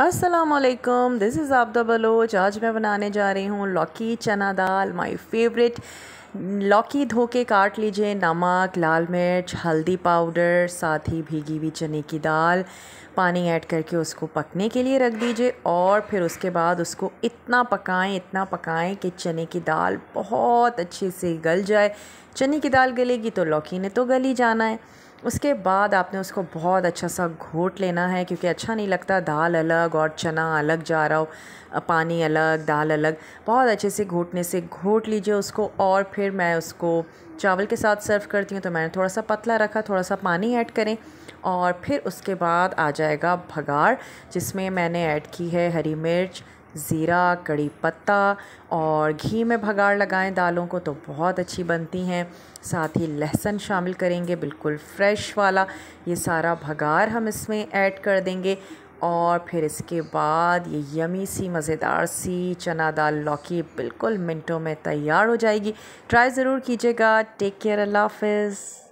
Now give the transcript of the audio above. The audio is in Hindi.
असलकम दिस इज़ आबदा बलोच आज मैं बनाने जा रही हूँ लौकी चना दाल माय फेवरेट लौकी धो के काट लीजिए नमक लाल मिर्च हल्दी पाउडर साथ ही भीगी हुई चने की दाल पानी ऐड करके उसको पकने के लिए रख दीजिए और फिर उसके बाद उसको इतना पकाएं इतना पकाएं कि चने की दाल बहुत अच्छे से गल जाए चने की दाल गलेगी तो लौकी ने तो गली जाना है उसके बाद आपने उसको बहुत अच्छा सा घोट लेना है क्योंकि अच्छा नहीं लगता दाल अलग और चना अलग जा रहा हो पानी अलग दाल अलग बहुत अच्छे से घोटने से घोट लीजिए उसको और फिर मैं उसको चावल के साथ सर्व करती हूँ तो मैंने थोड़ा सा पतला रखा थोड़ा सा पानी ऐड करें और फिर उसके बाद आ जाएगा भगाड़ जिसमें मैंने ऐड की है हरी मिर्च ज़ीरा कड़ी पत्ता और घी में भगाड़ लगाएं दालों को तो बहुत अच्छी बनती हैं साथ ही लहसन शामिल करेंगे बिल्कुल फ्रेश वाला ये सारा भगाड़ हम इसमें ऐड कर देंगे और फिर इसके बाद ये यमी सी मज़ेदार सी चना दाल लौकी बिल्कुल मिनटों में तैयार हो जाएगी ट्राई ज़रूर कीजिएगा टेक केयर अल्लाह हाफिज़